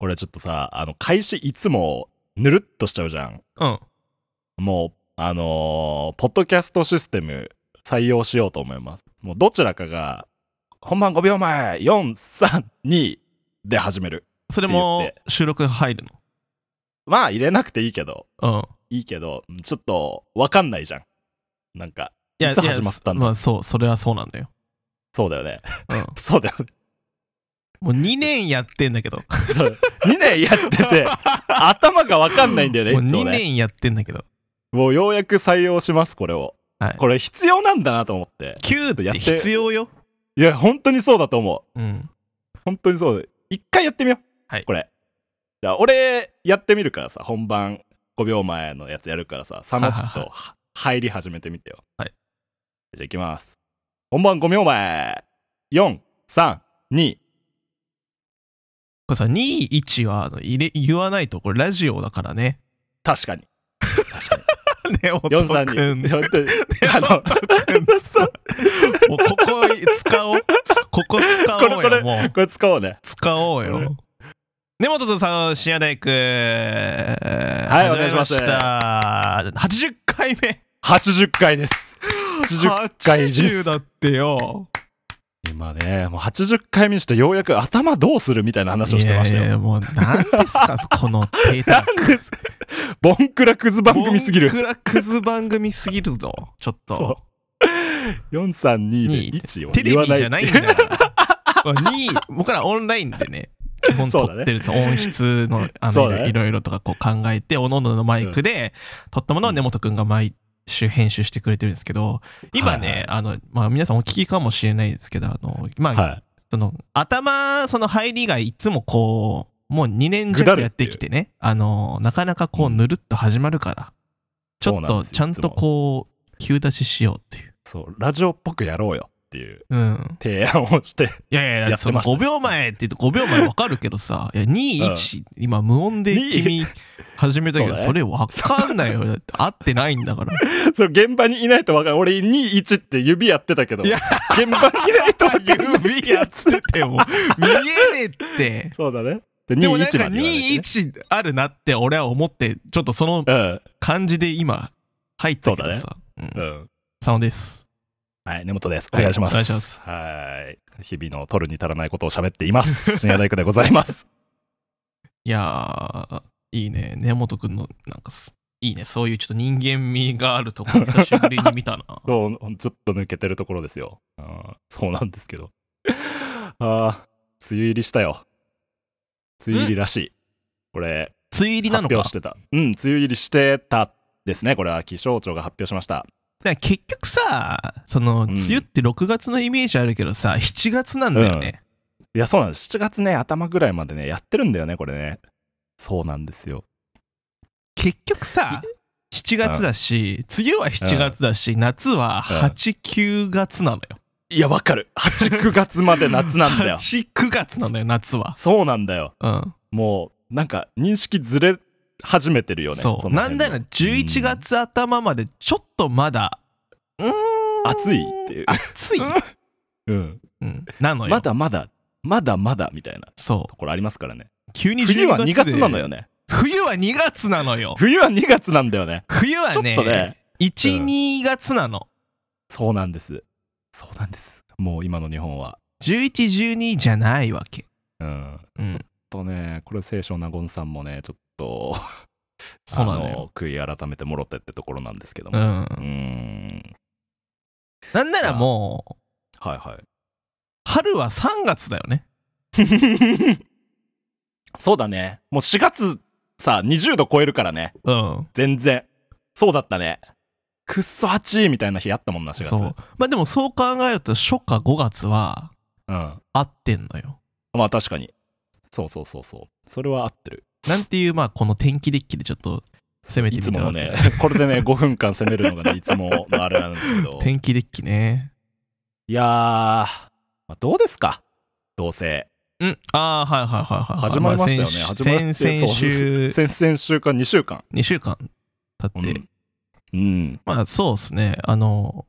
俺ちょっとさ、あの、開始いつもぬるっとしちゃうじゃん。うん。もう、あのー、ポッドキャストシステム採用しようと思います。もうどちらかが、本番5秒前、4、3、2で始める。それも収録入るのまあ入れなくていいけど、うん。いいけど、ちょっとわかんないじゃん。なんか、いつ始まったんだまあそう、それはそうなんだよ。そうだよね。うん、そうだよね。もう2年やってんだけど。2年やってて、頭がわかんないんだよね、もう2年やってんだけど。もうようやく採用します、これを。はい、これ必要なんだなと思って。9って必要よ。いや、本当にそうだと思う。うん。本当にそうだ。一回やってみよう。はい。これ。じゃあ、俺、やってみるからさ、本番5秒前のやつやるからさ、佐のちょっと入り始めてみてよ。はい。じゃあ、いきます。本番5秒前。4、3、2、これさ、2、1はあの入れ言わないと、これラジオだからね。確かに。確かに。ね、おとん。432。本当あの、もうここ使おう。ここ使おうよ。これ、これこれ使おうね。使おうよ。根本とさん、深夜大工。はい、お願いしました。80回目。80回です。80回です。80だってよ。今ね、もう80回目にしてようやく頭どうするみたいな話をしてましたよ。いやいやもう何ですか、このタク。ボンクラクズ番組すぎる。ボンクラクズ番組すぎるぞ、ちょっと。432で1を言わない。テレビじゃないんだ2、僕らオンラインでね、基本撮ってる、ね、音質のあの、ね、いろいろとかこう考えて、おのののマイクで撮ったものを根本君がいて。集編集してくれてるんですけど、今ね、はいはい、あの、まあ、皆さんお聞きかもしれないですけど、あの、まあ、はい、その、頭、その入りがいつもこう、もう2年弱やってきてね、あの、なかなかこう、ぬるっと始まるから、うん、ちょっとちゃんとこう、急出ししようっていう。そう、ラジオっぽくやろうよ。っていう提案をして、うん、いやいやいやその5秒前って言うと5秒前わかるけどさ いや21、うん、今無音で君始めたけどそれわかんないよ会って合ってないんだから そう現場にいないとわかんない俺21って指やってたけど現場にいないとわかん指やってても見えねえってそうだねでもなんか21あるなって俺は思ってちょっとその感じで今入ったけどさ、うん、うん、ですはい、根本です。お願いします。はい、お願いしますはい日々の取るに足らないことを喋っています。深夜大工でございます。いやー、いいね。根本くんの、なんかいいね。そういうちょっと人間味があるところ、久しぶりに見たな。そう、ちょっと抜けてるところですよ。うんそうなんですけど。ああ、梅雨入りしたよ。梅雨入りらしい。これ、梅雨入りなの発表してた。うん、梅雨入りしてたですね。これは気象庁が発表しました。だ結局さ、その、梅雨って6月のイメージあるけどさ、うん、7月なんだよね、うん。いや、そうなんです。7月ね、頭ぐらいまでね、やってるんだよね、これね。そうなんですよ。結局さ、7月だし、うん、梅雨は7月だし、夏は8、9月なのよ。いや、わかる。8、9月まで夏なんだよ。8、9月なのよ、夏は。そうなんだよ。うん。もう、なんか、認識ずれ始めてるよねそうなんだよ11月頭までちょっとまだうん暑いっていう 暑いうん、うん、なのよまだまだまだまだみたいなそうところありますからね急に冬は2月なのよね冬は2月なのよ冬は2月なんだよね冬はねちょっとね12、うん、月なのそうなんですそうなんですもう今の日本は1112じゃないわけうん、うん、とねこれ清少納言さんもねちょっと そうなのよ悔い改めてもろてってところなんですけども、うん、うんなんならもうはいはい春は3月だよね そうだねもう4月さ20度超えるからねうん全然そうだったねくっそ8みたいな日あったもんな4月まあでもそう考えると初夏5月はうん合ってんのよまあ確かにそうそうそうそうそれは合ってるなんていう、まあ、この天気デッキでちょっと攻めてみたいつものね、これでね、5分間攻めるのがね、いつものあれなんですけど。天気デッキね。いやー、まあ、どうですか同性。うん、ああ、はいはいはいはい。始まりましたよね。始まりま先々週。先々週か2週間。2週間経って。うん。うん、まあ、そうっすね。あの、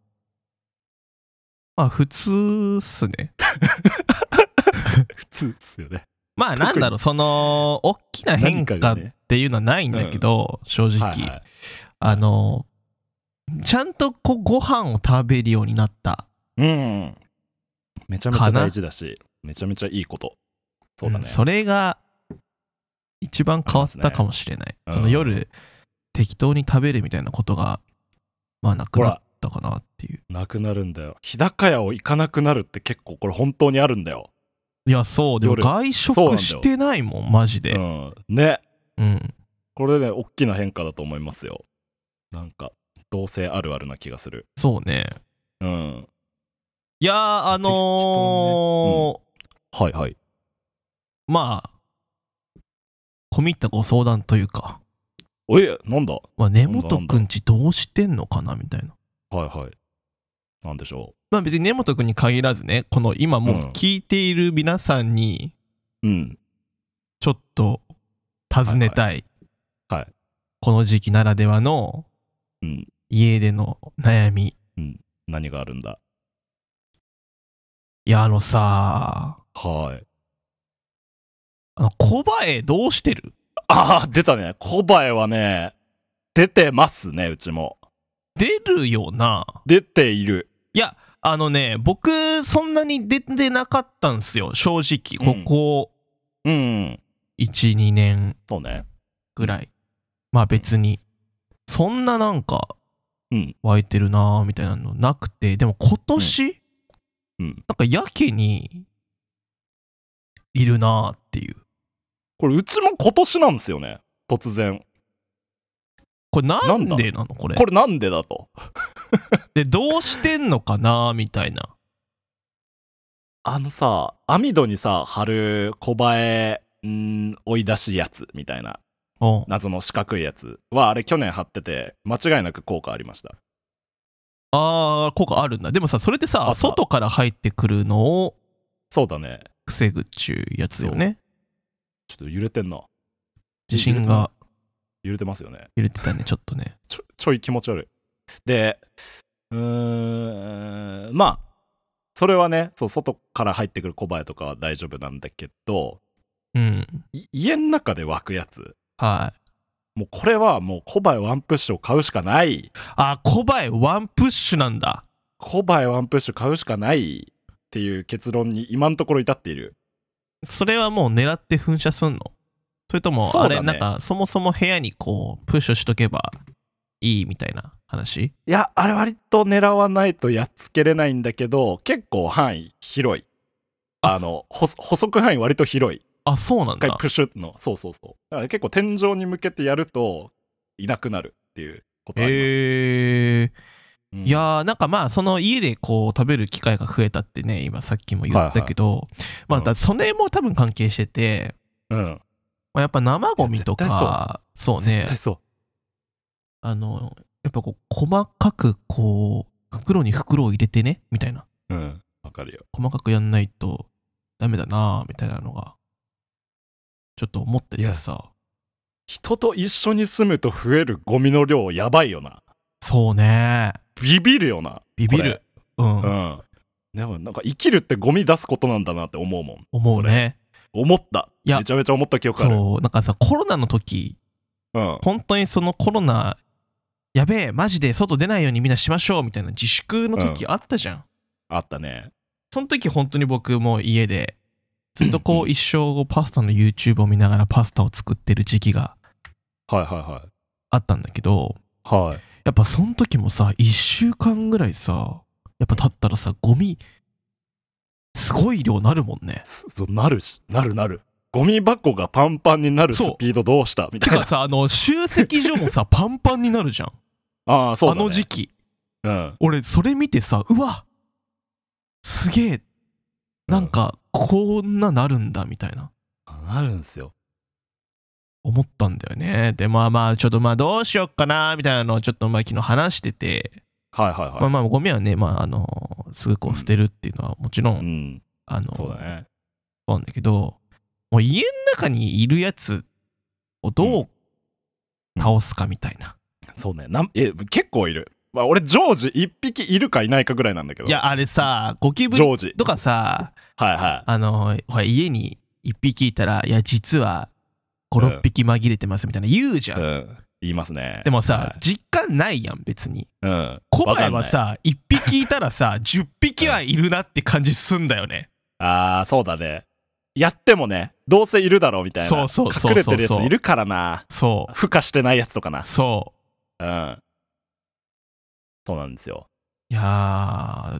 まあ、普通っすね。普通っすよね。まあなんだろう、その、大きな変化っていうのはないんだけど、ねうん、正直、はいはい。あの、ちゃんとこご飯を食べるようになった。うん。めちゃめちゃ大事だし、めちゃめちゃいいこと。そうだね。うん、それが、一番変わったかもしれない、ねうん。その夜、適当に食べるみたいなことが、まあなくなったかなっていう。なくなるんだよ。日高屋を行かなくなるって結構これ本当にあるんだよ。いや、そう、でも外食してないもん、マジで。うん、ねうん。これね大きな変化だと思いますよなんか同性あるあるな気がするそうね。うんいやー、あのー、はいはいまあ、込み入ったご相談というか、おいなんだまあ、根本くんちどうしてんのかなみたいな。はいはいなんでしょう。まあ別に根本君に限らずね、この今もう聞いている皆さんに、うん。ちょっと尋ねたい。はい、この時期ならではの、うん。家での悩み。うん。何があるんだいや、あのさはい。あの、コバエどうしてるああ、出たね。コバエはね、出てますね、うちも。出るよな。出ている。いや、あのね、僕、そんなに出てなかったんすよ、正直、ここ、うん、うん、1、2年ぐらい。ね、まあ別に、そんななんか、湧いてるなーみたいなのなくて、でも今年、うん、うん、なんかやけにいるなーっていう。これ、うちも今年なんですよね、突然。これなんでなのこれこれなんでだとでどうしてんのかなみたいなあのさ網戸にさ貼る小映えん追い出しやつみたいな謎の四角いやつはあれ去年貼ってて間違いなく効果ありましたあー効果あるんだでもさそれってさ外から入ってくるのをそうだね防ぐっちゅうやつよねちょっと揺れてんな地震が揺れてますよね。揺れてたね、ちょっとね。ちょちょい気持ち悪い。で、うーん、まあ、それはね、そう、外から入ってくる小バエとかは大丈夫なんだけど、うん、家の中で湧くやつ。はい。もうこれはもうコバエワンプッシュを買うしかない。あ、コバエワンプッシュなんだ。コバエワンプッシュ買うしかないっていう結論に今のところ至っている。それはもう狙って噴射すんのそれとも、あれ、なんか、そもそも部屋にこう、プッシュしとけばいいみたいな話いや、あれ割と狙わないとやっつけれないんだけど、結構範囲広い。あの、補足範囲割と広い。あ、そうなんだ。プッシュの、そうそうそう。だから結構天井に向けてやると、いなくなるっていうことあります、ね。へ、えー。うん、いやーなんかまあその家でこう食べる機会が増えたってね今さっきも言ったけど、はいはい、まあそれも多分関係してて、うん、やっぱ生ゴミとか、そうね。そう。あの、やっぱこう、細かくこう、袋に袋を入れてね、みたいな。うん、わかるよ。細かくやんないとダメだなみたいなのが、ちょっと思っててさ。人と一緒に住むと増えるゴミの量やばいよな。そうね。ビビるよな。ビビる。うん。うん。でもなんか生きるってゴミ出すことなんだなって思うもん。思うね。思った。めちゃめちゃ思った記憶あるそうなんかさコロナの時、うん、本当にそのコロナやべえマジで外出ないようにみんなしましょうみたいな自粛の時あったじゃん、うん、あったねその時本当に僕も家でずっとこう一生パスタの YouTube を見ながらパスタを作ってる時期がはいはいはいあったんだけど、はい、やっぱその時もさ1週間ぐらいさやっぱ経ったらさゴミすごい量なるもんねなるしなるなるゴミ箱がパンパンになるスピードどうしたみたいな。てかさ、あの、集積所もさ、パンパンになるじゃん。ああ、そう、ね、あの時期。うん。俺、それ見てさ、うわすげえ。なんか、こんななるんだ、みたいな。うん、なるんすよ。思ったんだよね。で、まあまあ、ちょっとまあ、どうしよっかな、みたいなのをちょっとまあ、昨日話してて。はいはいはい。まあまあ、ゴミはね、まあ、あの、すぐこう捨てるっていうのはもちろん、うん、あの、そうだね。なんだけど、もう家の中にいるやつをどう倒すかみたいな。そうねなえ結構いる、まあ、俺ジョージ1匹いるかいないかぐらいなんだけどいやあれさゴキブリとかさはいはいあのほら家に1匹いたらいや実は56匹紛れてますみたいな言うじゃん、うん、言いますねでもさ、はい実感ないやん別にうんコバはさ1匹いたらさ10匹はいるなって感じすんだよね あーそうだねやってもね、どうせいるだろうみたいな。そうそうそう。隠れてるやついるからな。そう。孵化してないやつとかな。そう。うん。そうなんですよ。いや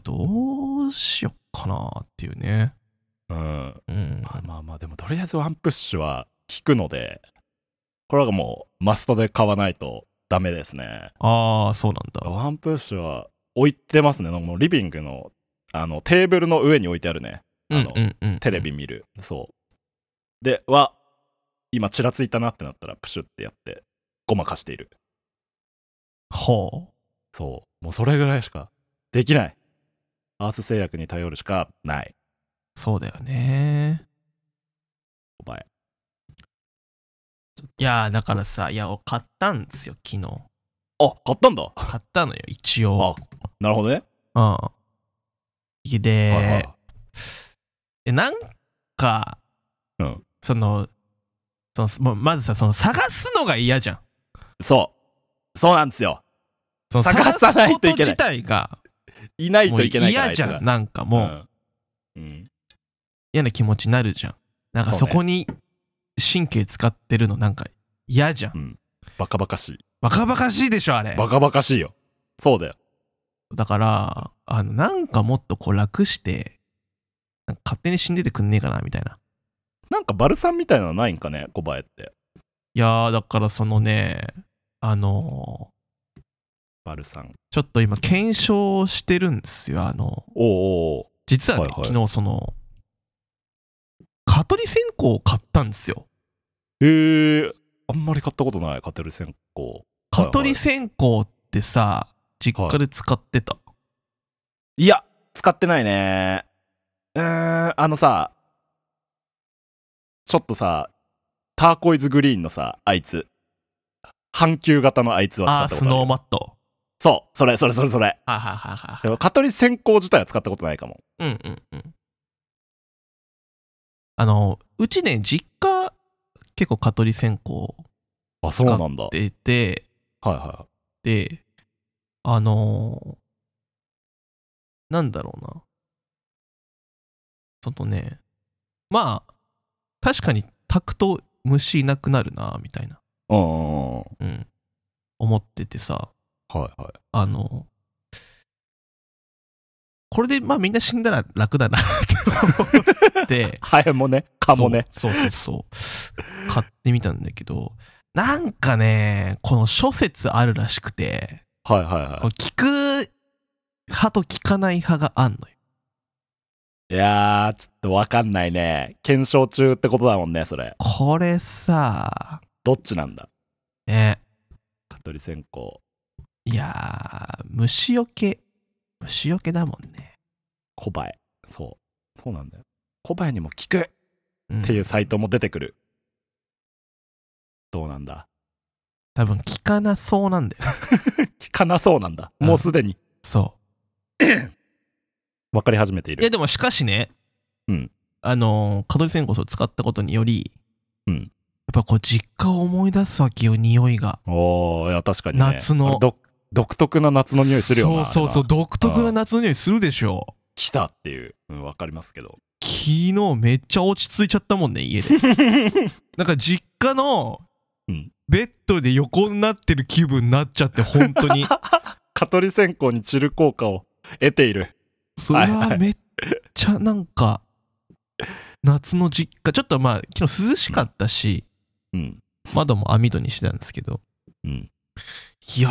ー、どうしよっかなっていうね。うん。うん、まあまあまあ、でもとりあえずワンプッシュは効くので、これはもうマストで買わないとダメですね。ああ、そうなんだ。ワンプッシュは置いてますね。もうリビングのあのテーブルの上に置いてあるね。あの、うんうん、テレビ見るそうでは今ちらついたなってなったらプシュってやってごまかしているほうそうもうそれぐらいしかできないアース製薬に頼るしかないそうだよねお前いやだからさいや買ったんですよ昨日あ買ったんだ買ったのよ一応あなるほどねうんで、はいはい、えなんか、うん、そのそのまずさその探すのが嫌じゃんそうそうなんですよ探さないといけない。自体がいないといけないから嫌じゃん、なんかもう、うん、うん、嫌な気持ちになるじゃん。なんかそこに神経使ってるの、なんか嫌じゃんうん。バカバカしい。バカバカしいでしょ、あれ。バカバカしいよ。そうだよ。だから、あのなんかもっとこう楽して、なんか勝手に死んでてくんねえかなみたいな。なんかバルさんみたいなのないんかね、小林って。いやー、だからそのね、あのー、バルさん。ちょっと今、検証してるんですよ、あのー、おお実はね、はいはい、昨日その、蚊取り線香を買ったんですよ。へえあんまり買ったことない、蚊取り線香。蚊取り線香ってさ、実家で使ってた、はい、いや、使ってないね。ーん、あのさ、ちょっとさ、ターコイズグリーンのさ、あいつ。半球型のあいつは使ったことある。スノーマット。そう、それ、それ、それ、それ。ははははでも、蚊取り線香自体は使ったことないかも。うんうんうん。あの、うちね、実家、結構蚊取り線香あ、そうなんだ。ってて、はいはい。で、あのー、なんだろうな。そのね、まあ、確かに炊くと虫いなくなるな、みたいな。うん。思っててさ。はいはい。あの、これでまあみんな死んだら楽だなって思って。ハエもね、蚊もねそう。そうそうそう。買ってみたんだけど、なんかね、この諸説あるらしくて、はいはいはい。聞く派と聞かない派があんのよ。いやー、ちょっとわかんないね。検証中ってことだもんね、それ。これさ、どっちなんだね。蚊取り線香。いやー、虫よけ。虫よけだもんね。コバエ。そう。そうなんだよ。コバエにも効く、うん、っていうサイトも出てくる。どうなんだ多分効かなそうなんだよ。効かなそうなんだ。もうすでに。うん、そう。分かり始めている。いや、でもしかしね、うん。あの、カ取リセンコスを使ったことにより、うん。やっぱこう、実家を思い出すわけよ、匂いが。おいや、確かに、ね、夏の。独特な夏の匂いするよな。そうそうそう、独特な夏の匂いするでしょ。来たっていう、うん、分かりますけど。昨日めっちゃ落ち着いちゃったもんね、家で。なんか実家の、ベッドで横になってる気分になっちゃって、本当に。蚊取り線香に散る効果を得ている。それはめっちゃなんか、夏の実家、ちょっとまあ、昨日涼しかったし、うん、窓も網戸にしてたんですけど、うん、いやー、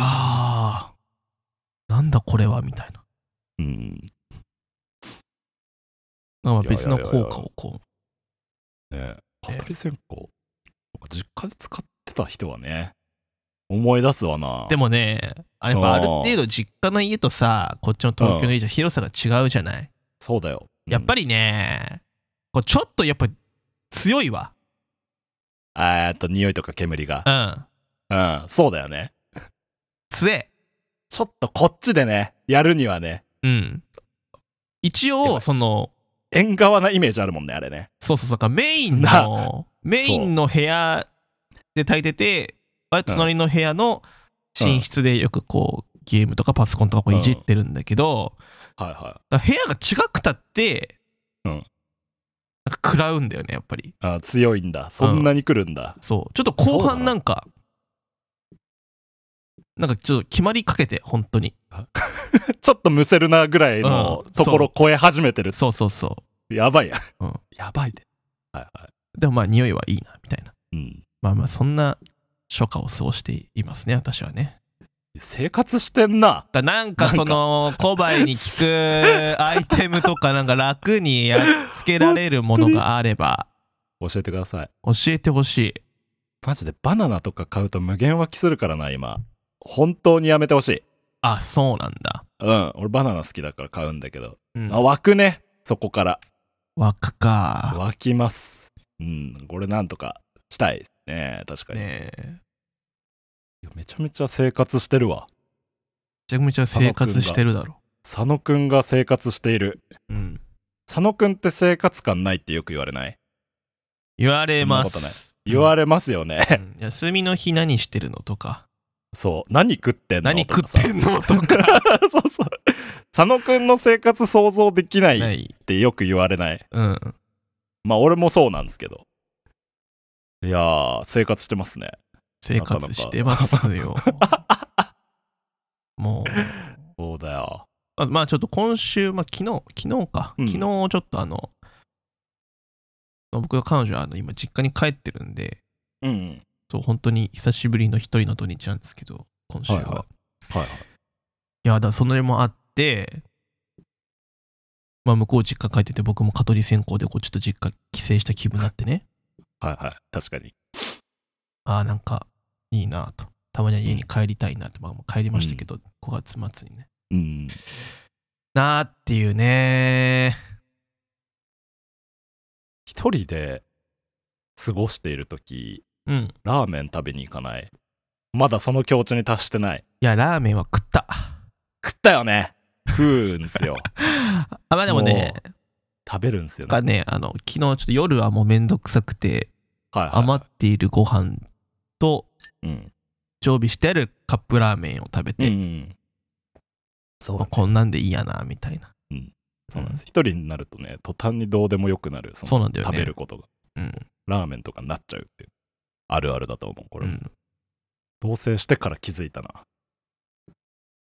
なんだこれはみたいな。うん。なんか別の効果をこう。ねえ、蚊取り線香、実家で使ってた人はね、思い出すわなでもねあれある程度実家の家とさこっちの東京の家じゃ広さが違うじゃない、そうだよ、うん、やっぱりねこちょっとやっぱ強いわえっと匂いとか煙がうんうんそうだよね強えちょっとこっちでねやるにはねうん一応その縁側なイメージあるもんねあれねそうそうそうかメインのメインの部屋で炊いててあ隣の部屋の寝室でよくこうゲームとかパソコンとかこういじってるんだけど、うんはいはい、部屋が違くたって、うん、なんか食らうんだよねやっぱりあ強いんだそんなに来るんだ、うん、そうちょっと後半なんかなんかちょっと決まりかけて本当に ちょっとむせるなぐらいのところ超え始めてる、うん、そうそうそうやばいや、うん、やばいで、はいはい、でもまあ匂いはいいなみたいな、うん、まあまあそんな初夏を過ごしていますね、私はね。生活してんな。なんかその、コバエに効く アイテムとか、なんか楽にやっつけられるものがあれば。教えてください。教えてほしい。マジでバナナとか買うと無限湧きするからな、今。本当にやめてほしい。あ、そうなんだ。うん、俺バナナ好きだから買うんだけど。うん、あ、湧くね、そこから。湧くか。湧きます。うん、これなんとかしたい。ねえ、確かに。ねいやめちゃめちゃ生活してるわ。めちゃめちゃ生活してるだろ。佐野くんが生活している。うん。佐野くんって生活感ないってよく言われない言われます。言われますよね。うん休みの日何してるのとか、そう。何食ってんの何食ってんのとか、そうそう。佐野くんの生活想像できないってよく言われない。うん。まあ俺もそうなんですけど。いやー、生活してますね。生活してますよ。もう。そうだよ。あまあちょっと今週、まあ昨日、昨日か。昨日ちょっとあの、僕の彼女はあの今実家に帰ってるんで、うん。そう、本当に久しぶりの一人の土日なんですけど、今週は。はいいはいはいはい。や、だからそれもあって、まあ向こう実家帰ってて僕も蚊取り線香でこうちょっと実家帰省した気分になってね。はいはい、確かに。ああ、なんかいいなと。たまには家に帰りたいなって、まあ、帰りましたけど、うん、5月末にね。うん。なあっていうね。一人で過ごしている時、うん、ラーメン食べに行かない。まだその境地に達してない。いや、ラーメンは食った。食ったよね。食うんですよ。あ、まあでもね、食べるんすよね。ね、あの、昨日ちょっと夜はもうめんどくさくて、はいはい余っているご飯とうん常備してあるカップラーメンを食べて、うんそうまあこんなんでいいやなみたいな、そうなんです一人になるとね途端にどうでもよくなるそそうなんだよね食べることがうんラーメンとかになっちゃうっていうあるあるだと思うこれん、同棲してから気づいたな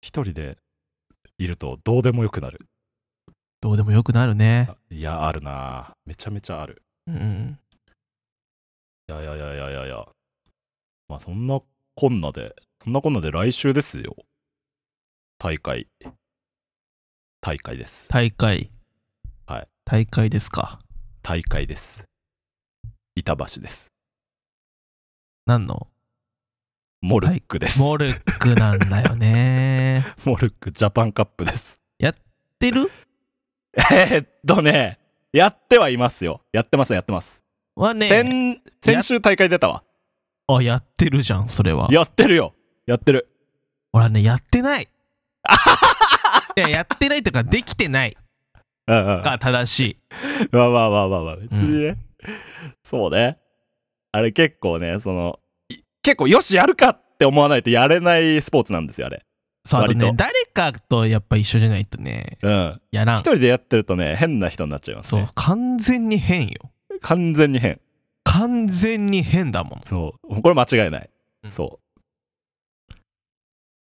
一人でいるとどうでもよくなるどうでもよくなるねいやあるなめちゃめちゃあるうんいやいやいやいやいやいや。まあそんなこんなで、そんなこんなで来週ですよ。大会。大会です。大会。はい。大会ですか。大会です。板橋です。何のモルックです。モルックなんだよね。モルックジャパンカップです。やってるえっとね、やってはいますよ。やってます、やってます。はね先先週大会出たわあやってるじゃんそれはやってるよやってる俺はねやってない いややってないとかできてないが正しいまあまあまあまあまあ別にね、うん、そうねあれ結構ねその結構よしやるかって思わないとやれないスポーツなんですよあれそうあとね誰かとやっぱ一緒じゃないとねうんやらん一人でやってるとね変な人になっちゃいます、ね、そう完全に変よ完全に変。完全に変だもん。そう。これ間違いない。うん、そう。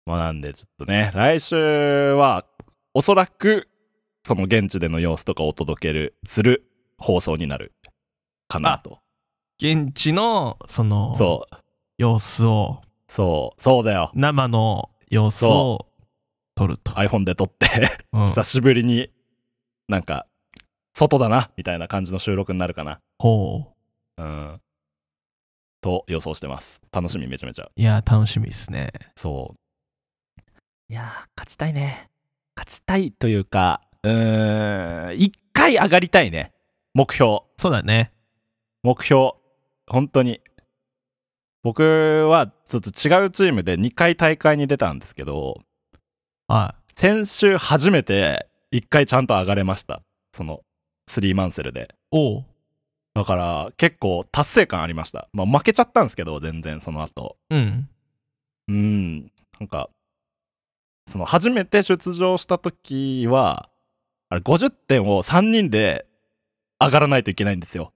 まあ、なんで、ちょっとね、来週は、おそらく、その現地での様子とかを届ける、する放送になるかなと。現地の、その、そう。様子を。そう、そうだよ。生の様子を撮ると。iPhone で撮って久しぶりになんか外だな、みたいな感じの収録になるかな。ほう。うん。と予想してます。楽しみ、めちゃめちゃ。いや、楽しみですね。そう。いや、勝ちたいね。勝ちたいというか、うーん、1回上がりたいね。目標。そうだね。目標。本当に。僕はちょっと違うチームで2回大会に出たんですけど、はい、先週初めて1回ちゃんと上がれました。そのスリーマンセルでおだから結構達成感ありました、まあ、負けちゃったんですけど全然その後うんうんなんかその初めて出場した時はあれ50点を3人で上がらないといけないんですよ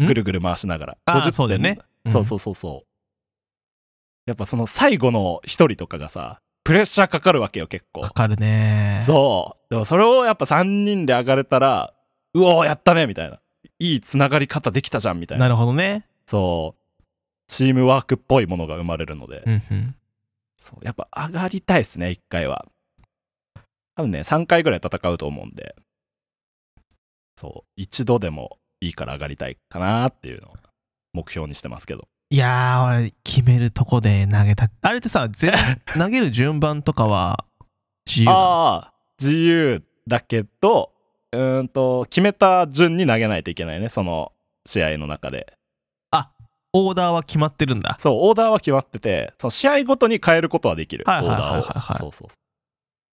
ぐるぐる回しながら50点そうだね、うそうそうそうそうやっぱその最後の1人とかがさプレッシャーかかるわけよ結構かかるねそうでもそれをやっぱ3人で上がれたらうおーやったねみたいないいつながり方できたじゃんみたいななるほどねそうチームワークっぽいものが生まれるので、うんうんそうやっぱ上がりたいですね1回は多分ね3回ぐらい戦うと思うんでそう一度でもいいから上がりたいかなっていうのを目標にしてますけどいやー俺決めるとこで投げたあれってさ全 投げる順番とかは自由ああ自由だけどうんと、決めた順に投げないといけないね、その試合の中で。あ、オーダーは決まってるんだ。そう、オーダーは決まってて、その試合ごとに変えることはできる、オーダーを。そうそう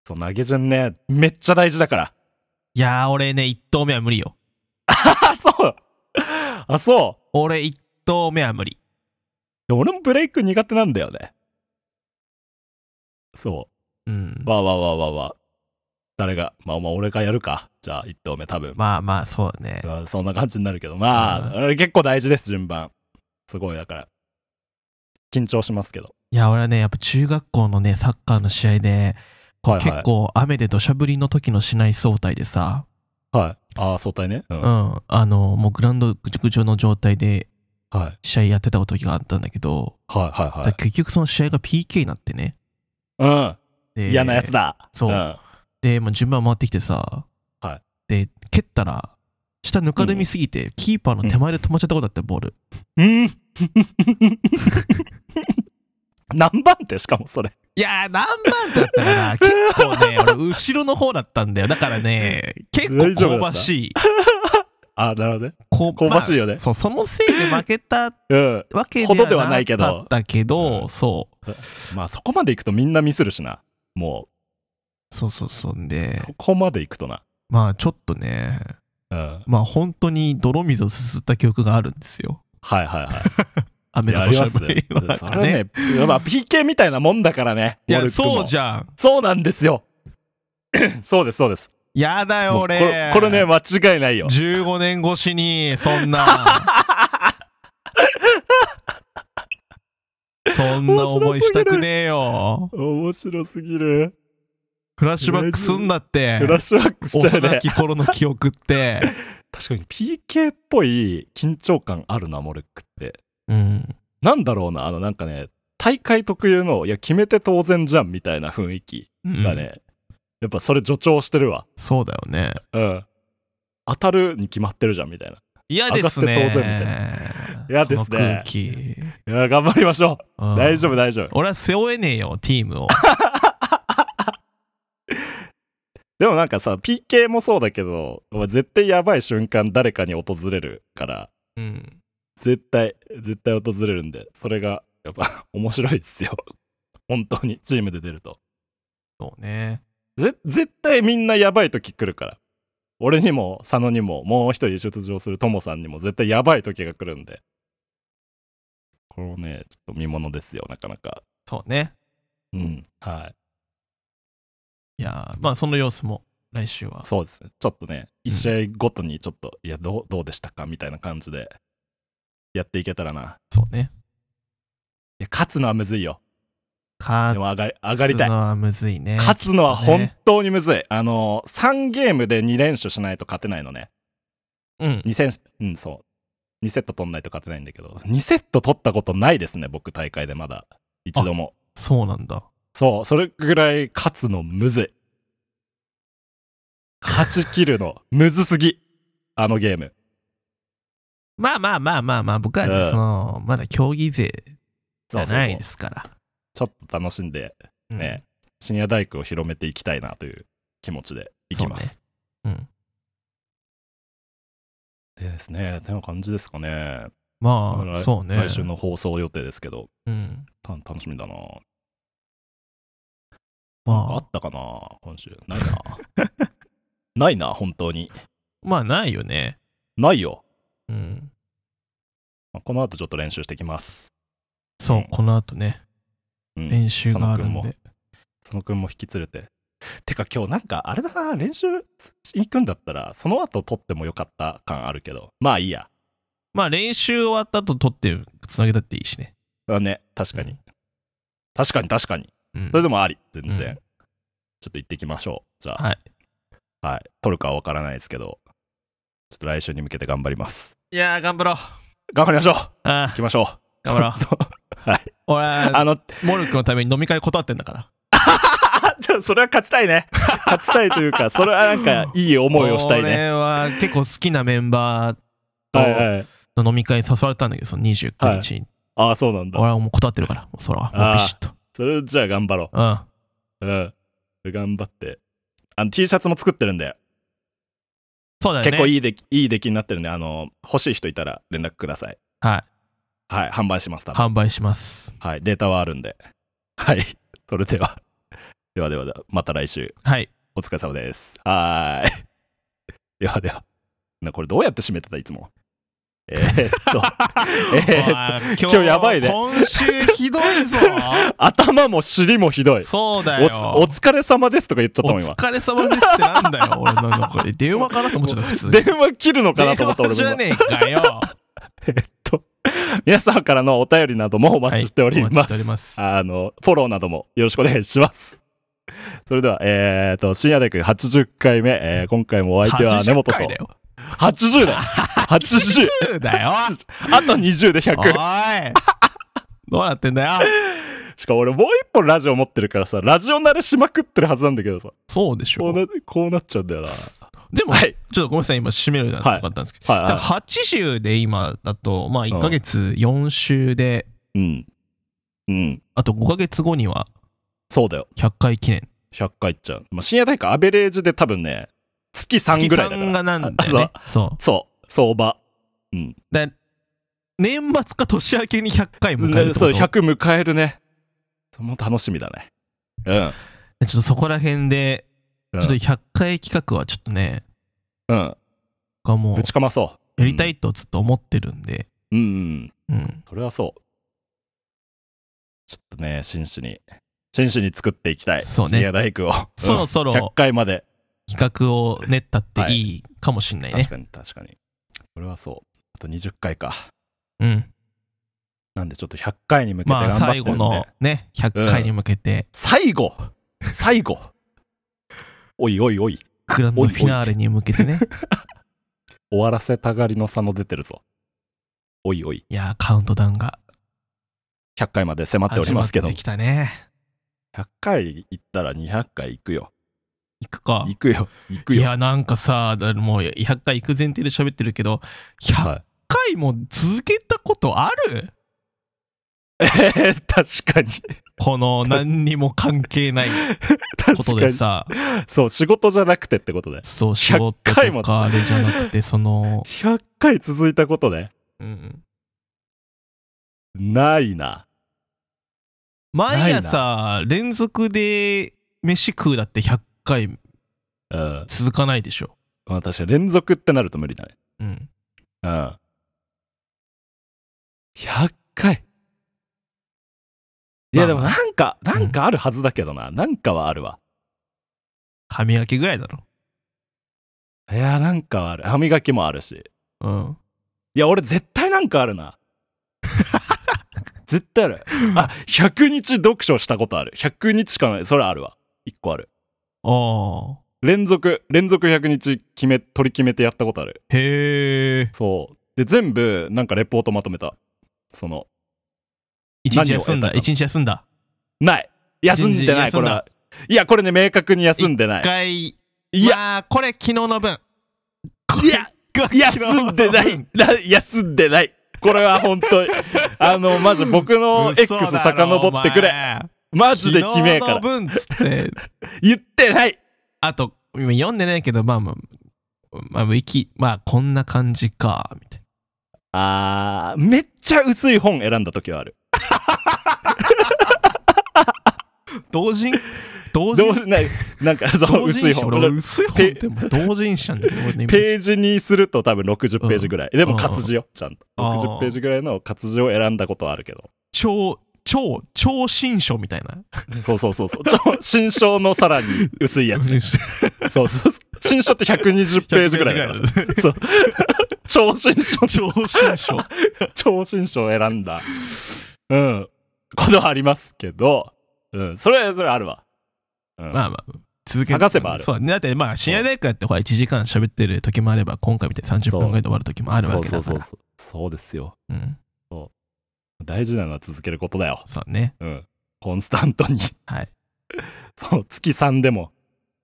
そう。投げ順ね、めっちゃ大事だから。いやー、俺ね、1投目は無理よ。あそうあ、そう。俺、1投目は無理。俺もブレイク苦手なんだよね。そう。うん。わわわわわ。誰が、まあ、まあ、俺がやるか。じゃあ、1投目多分。まあまあ、そうね。そんな感じになるけど、まあ、結構大事です、順番。すごい、だから。緊張しますけど。いや、俺はね、やっぱ中学校のね、サッカーの試合で、はいはい結構雨で土砂降りの時のしない相対でさ、はい。ああ、相対ね。うん。うん、あの、もうグラウンドぐちぐちの状態ではい試合やってた時があったんだけど、はいはいはい。結局その試合が PK になってね。うん。嫌なやつ。だ。そううん。で、もう順番回ってきてさ、はい。で、蹴ったら、下ぬかるみすぎて、うん、キーパーの手前で止まっちゃったことだったボール。うん 何番手しかもそれ。いや何番だったかな 結構ね、俺、後ろの方だったんだよ。だからね、結構香ばしい。あ、なるほどね。香ばしいよね、まあ。そう、そのせいで負けたわけではなった、うん、ではないけど。だけど、そう。まあ、そこまでいくとみんなミスるしな。もう。そうそうそう。んで、そこまで行くとな。まあちょっとね、うん。まあ本当に泥水をすすった記憶があるんですよ。はいはいはい。雨の土砂降りの中、ね、ね。それね、まあ PK みたいなもんだからね。いや、そうじゃん。そうなんですよ。そうです、そうです。やだよ、俺これ。これね、間違いないよ。15年越しに、そんな。そんな思いしたくねえよ。面白すぎる。フラッシュバックすんだってフラッシュバックしちゃうね幼き頃の記憶って 確かに PK っぽい緊張感あるなモルックってうんなんだろうなあのなんかね大会特有のいや決めて当然じゃんみたいな雰囲気がね、うん、やっぱそれ助長してるわそうだよねうん当たるに決まってるじゃんみたいな嫌ですね当然みたいな嫌ですねいや頑張りましょう大丈夫大丈夫俺は背負えねえよチームを でもなんかさ、PK もそうだけど、絶対やばい瞬間誰かに訪れるから、うん、絶対、絶対訪れるんで、それがやっぱ 面白いっすよ。本当に、チームで出ると。そうね。絶対みんなやばい時来るから。俺にも佐野にももう一人出場する友さんにも絶対やばい時が来るんで。これもね、ちょっと見ものですよ、なかなか。そうね。うん、はい。いやまあその様子も来週は。そうですね。ちょっとね、1試合ごとにちょっと、いやどう、どうでしたかみたいな感じで、やっていけたらな。そうね。いや、勝つのはむずいよ。勝勝つのはむずいね。勝つのは本当にむずい。ね、あの、3ゲームで2連勝しないと勝てないのね。うん。2戦、うん、そう。2セット取んないと勝てないんだけど、2セット取ったことないですね、僕、大会でまだ。一度も。そうなんだ。そう、それぐらい勝つのむずい。勝ちきるの、むずすぎ。あのゲーム。まあまあまあまあまあ、僕はね、うんその、まだ競技勢じゃないですから。ちょっと楽しんで、うんね、深夜大工を広めていきたいなという気持ちでいきます。うん。ですね。てな感じですかね。まあ、来そうね。来週の放送予定ですけど、うん。た楽しみだな。ああったかな今週。ないな。ないな、本当に。まあ、ないよね。ないよ。うん。まあ、この後ちょっと練習してきます。そう、うん、この後ね。うん、練習があるんで。佐野くんも引き連れて。てか今日なんかあれだな、練習行くんだったら、その後撮ってもよかった感あるけど、まあいいや。まあ練習終わった後撮って、つなげたっていいしね。んね、確かに。うん、確かに確かに。それでもあり、全然。ちょっと行ってきましょう。じゃあ、はい。はい。取るかは分からないですけど、ちょっと来週に向けて頑張ります。いやー、頑張ろう。頑張りましょう行あきましょう頑張ろう。はい。俺、あの、モルックのために飲み会断ってんだから。じゃあそれは勝ちたいね。勝ちたいというか、それはなんか、いい思いをしたいね。俺は結構好きなメンバーと、飲み会に誘われたんだけど、その29日に。ああ、そうなんだ。俺はもう断ってるから、もうそれは。もうビシッと。それじゃあ頑張ろう。うん。うん。頑張って。あの、T シャツも作ってるんで。そうだね。結構いい出来、いい出来になってるんで、あの、欲しい人いたら連絡ください。はい。はい、販売します、多分。販売します。はい、データはあるんで。はい、それでは。ではではでは、また来週。はい。お疲れ様です。はーい。ではでは。な、これどうやって締めてた、いつも。えっと、え今日やばいね。今週ひどいぞ。頭も尻もひどい。そうだよお。お疲れ様ですとか言っちゃったもん、今。お疲れ様ですってなんだよ、俺のなんか。電話かなと思っちゃった、普通。電話切るのかなと思った、俺も。じゃねえかよ。えっと、皆さんからのお便りなどもお待ちしております。はい、ますあの、フォローなどもよろしくお願いします。それでは、えー、っと、深夜でく80回目、えー、今回もお相手は根本と。80回だよ80だよ。80。だよ。あと20で100。おい。どうなってんだよ。しかも俺もう一本ラジオ持ってるからさ、ラジオ慣れしまくってるはずなんだけどさ。そうでしょう。こうなこうなっちゃうんだよな。でも、はい、ちょっとごめんなさい、今、締めるじゃなかったんですけど、はいはい、8週で今だと、まあ、1か月4週で、うん。うん。あと5か月後には、そうだよ。100回記念。100回いっちゃう。まあ、深夜大会アベレージで多分ね、月3ぐらいだから。がなんだね。そう。そう。相場。うん。で、年末か年明けに100回迎えるそう、100迎えるね。それも楽しみだね。うん。ちょっとそこら辺で、ちょっと100回企画はちょっとね、うん。がもう、ぶちかまそう。やりたいとずっと思ってるんで。うん、うん。うん。それはそう。ちょっとね、真摯に、真摯に作っていきたい。そうね。深夜大工を。そろそろ。100回まで。企画を練ったっていいかもしんないね、はい、確かに確かにこれはそうあと20回かうんなんでちょっと100回に向けて頑張ってまあ最後のね100回に向けて、うん、最後最後 おいおいおいグランドフィナーレに向けてね 終わらせたがりの差も出てるぞおいおいいやカウントダウンが100回まで迫っておりますけど始まってきたね100回行ったら200回行くよ行くか。行くよ。行くよ。いや、なんかさ、もう100回行く前提で喋ってるけど、100回も続けたことある、えー、確かに。この何にも関係ないことでさ。そう、仕事じゃなくてってことで。そう、仕事とかあれじゃなくて、その。100回続いたことね。うん。ないな。毎朝連続で飯食うだって100回う続かないでしょ。まあ確かに連続ってなると無理だね。うん。うん。100回いやでもなんか、んなんかあるはずだけどな。なんかはあるわ。歯磨きぐらいだろ。いや、なんかはある。歯磨きもあるし。うん。いや、俺絶対なんかあるな。絶対ある。あ、100日読書したことある。100日しかない。それあるわ。1個ある。ああ。連続、連続100日決め、取り決めてやったことある。へえ。そう。で、全部、なんかレポートまとめた。その。一日休んだ、一日休んだ。ない。休んでない、これは。いや、これね、明確に休んでない。一回。いや、これ昨日の分。いや、休んでない。休んでない。これは本当に。あの、まず僕の X 遡ってくれ。マジで決めえから。分っつって。言ってない。あと、今読んでないけど、まあまあ、まあ、ウィキ、まあ、こんな感じか、みたいな。あー、めっちゃ薄い本選んだ時はある。同人同人ななんかそう薄い本薄い本って同人誌なんページにすると多分60ページぐらい、うん、でも活字よちゃんと60ページぐらいの活字を選んだことはあるけど超超、超新書みたいな。そうそうそうそう。超新書のさらに薄いやつ、ね。そうそう新書って120ページぐらいあります。そう。超新書。超新書。超新書を選んだ。うん。ことはありますけど、うん。それ、それあるわ。うん、まあまあ。続け探せばある。そうだってまあ、深夜大会ってほら、1時間喋ってる時もあれば、今回みたいに30分ぐらいで終わる時もあるわけだから。そうそうそうそう。そうですよ。うん。大事なのは続けることだよ。そうね。うん。コンスタントにはい。そう、月3でも、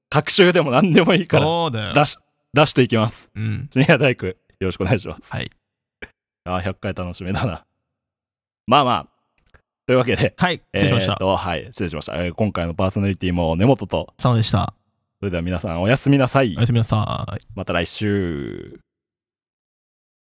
各週でも何でもいいから、出し、出していきます。うん。ジニア大工、よろしくお願いします。はい。ああ、100回楽しみだな。まあまあ、というわけで、はい、失礼しました。えー、はい、失礼しました、えー、今回のパーソナリティも根本と、そうでした。それでは皆さん、おやすみなさい。おやすみなさい。また来週。